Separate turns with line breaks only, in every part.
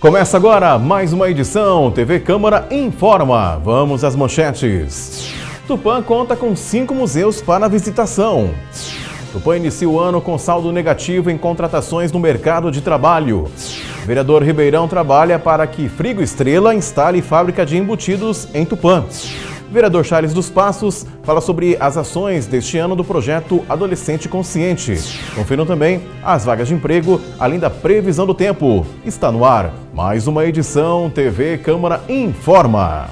Começa agora mais uma edição TV Câmara Informa. Vamos às manchetes. Tupã conta com cinco museus para visitação. Tupã inicia o ano com saldo negativo em contratações no mercado de trabalho. Vereador Ribeirão trabalha para que Frigo Estrela instale fábrica de embutidos em Tupã. Vereador Charles dos Passos fala sobre as ações deste ano do projeto Adolescente Consciente. Confiram também as vagas de emprego, além da previsão do tempo. Está no ar mais uma edição TV Câmara Informa.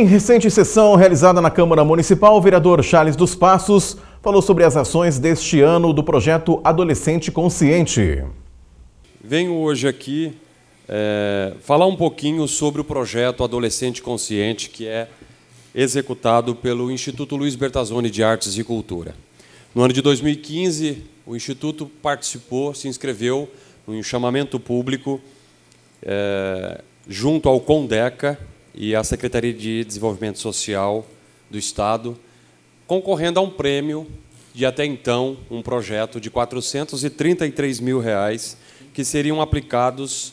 Em recente sessão realizada na Câmara Municipal, o vereador Charles dos Passos falou sobre as ações deste ano do projeto Adolescente Consciente.
Venho hoje aqui é, falar um pouquinho sobre o projeto Adolescente Consciente, que é executado pelo Instituto Luiz Bertazzoni de Artes e Cultura. No ano de 2015, o Instituto participou, se inscreveu num chamamento público é, junto ao CONDECA, e a Secretaria de Desenvolvimento Social do Estado, concorrendo a um prêmio de até então um projeto de 433 mil reais que seriam aplicados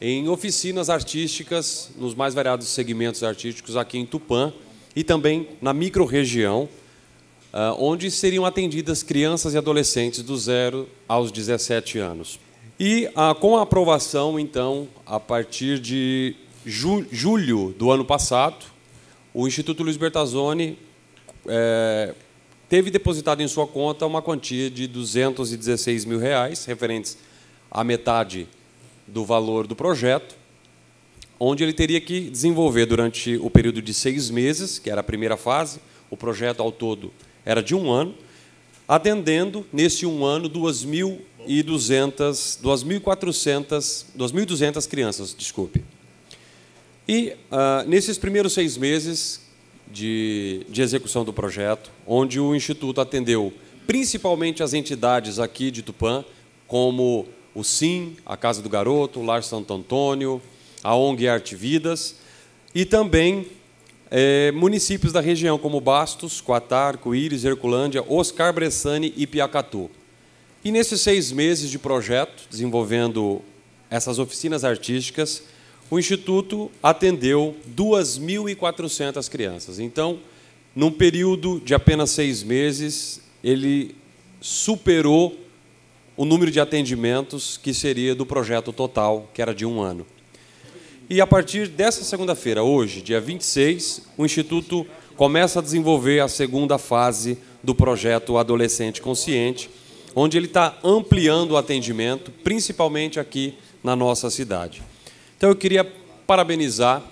em oficinas artísticas nos mais variados segmentos artísticos aqui em Tupã e também na micro-região, ah, onde seriam atendidas crianças e adolescentes do zero aos 17 anos. E ah, com a aprovação, então, a partir de julho do ano passado, o Instituto Luiz Bertazzoni é, teve depositado em sua conta uma quantia de 216 mil reais, referentes à metade do valor do projeto, onde ele teria que desenvolver durante o período de seis meses, que era a primeira fase, o projeto ao todo era de um ano, atendendo, nesse um ano, 2.200, 2.400, 2.200 crianças, desculpe. E uh, nesses primeiros seis meses de, de execução do projeto, onde o Instituto atendeu principalmente as entidades aqui de Tupã, como o SIM, a Casa do Garoto, o Lar Santo Antônio, a ONG Arte Vidas, e também é, municípios da região, como Bastos, Coatar, Coíris, Herculândia, Oscar Bressani e Piacatu. E nesses seis meses de projeto, desenvolvendo essas oficinas artísticas, o Instituto atendeu 2.400 crianças. Então, num período de apenas seis meses, ele superou o número de atendimentos que seria do projeto total, que era de um ano. E a partir dessa segunda-feira, hoje, dia 26, o Instituto começa a desenvolver a segunda fase do projeto Adolescente Consciente, onde ele está ampliando o atendimento, principalmente aqui na nossa cidade. Então eu queria parabenizar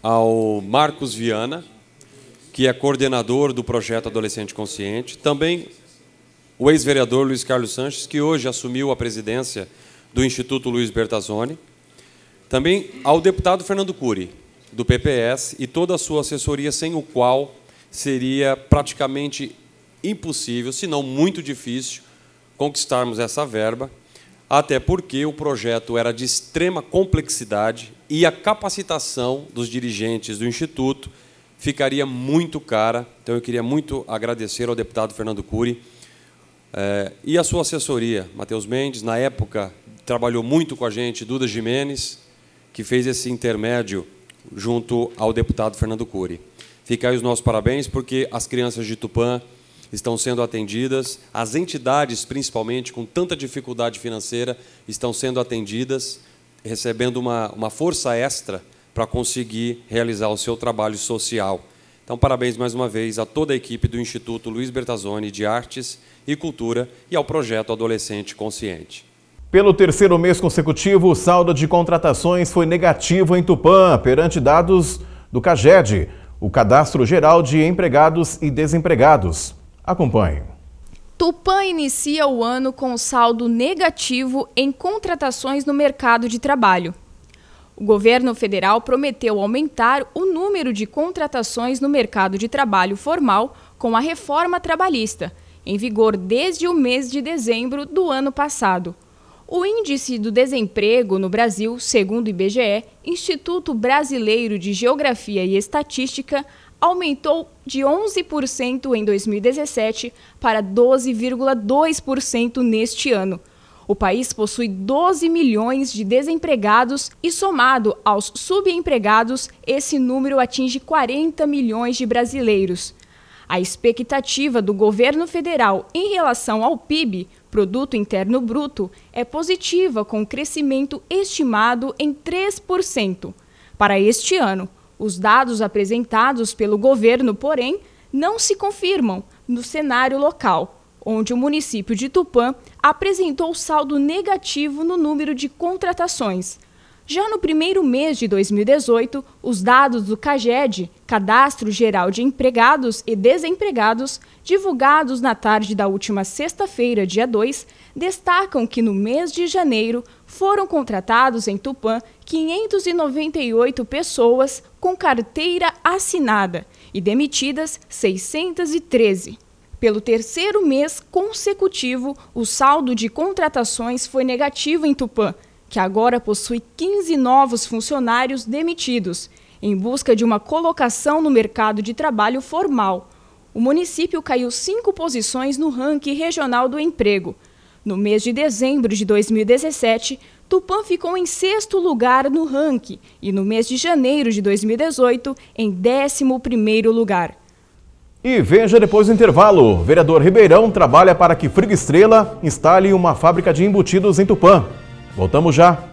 ao Marcos Viana, que é coordenador do projeto Adolescente Consciente, também o ex-vereador Luiz Carlos Sanches, que hoje assumiu a presidência do Instituto Luiz Bertazzoni, também ao deputado Fernando Cury, do PPS, e toda a sua assessoria, sem o qual seria praticamente impossível, se não muito difícil, conquistarmos essa verba até porque o projeto era de extrema complexidade e a capacitação dos dirigentes do Instituto ficaria muito cara. Então, eu queria muito agradecer ao deputado Fernando Cury eh, e à sua assessoria, Matheus Mendes, na época trabalhou muito com a gente, Duda Jimenez, que fez esse intermédio junto ao deputado Fernando Cury. Fica aí os nossos parabéns, porque as crianças de Tupã estão sendo atendidas, as entidades, principalmente, com tanta dificuldade financeira, estão sendo atendidas, recebendo uma, uma força extra para conseguir realizar o seu trabalho social. Então, parabéns mais uma vez a toda a equipe do Instituto Luiz Bertazzoni de Artes e Cultura e ao projeto Adolescente Consciente.
Pelo terceiro mês consecutivo, o saldo de contratações foi negativo em Tupã, perante dados do CAGED, o Cadastro Geral de Empregados e Desempregados. Acompanhe.
Tupã inicia o ano com saldo negativo em contratações no mercado de trabalho. O governo federal prometeu aumentar o número de contratações no mercado de trabalho formal com a reforma trabalhista, em vigor desde o mês de dezembro do ano passado. O índice do desemprego no Brasil, segundo o IBGE, Instituto Brasileiro de Geografia e Estatística, aumentou de 11% em 2017 para 12,2% neste ano. O país possui 12 milhões de desempregados e, somado aos subempregados, esse número atinge 40 milhões de brasileiros. A expectativa do governo federal em relação ao PIB, Produto Interno Bruto, é positiva, com crescimento estimado em 3% para este ano. Os dados apresentados pelo governo, porém, não se confirmam no cenário local, onde o município de Tupã apresentou saldo negativo no número de contratações, já no primeiro mês de 2018, os dados do CAGED, Cadastro Geral de Empregados e Desempregados, divulgados na tarde da última sexta-feira, dia 2, destacam que no mês de janeiro foram contratados em Tupã 598 pessoas com carteira assinada e demitidas 613. Pelo terceiro mês consecutivo, o saldo de contratações foi negativo em Tupã, que agora possui 15 novos funcionários demitidos, em busca de uma colocação no mercado de trabalho formal. O município caiu cinco posições no ranking regional do emprego. No mês de dezembro de 2017, Tupã ficou em sexto lugar no ranking e no mês de janeiro de 2018, em décimo primeiro lugar. E
veja depois do intervalo, vereador Ribeirão trabalha para que Frigo Estrela instale uma fábrica de embutidos em Tupã. Voltamos já.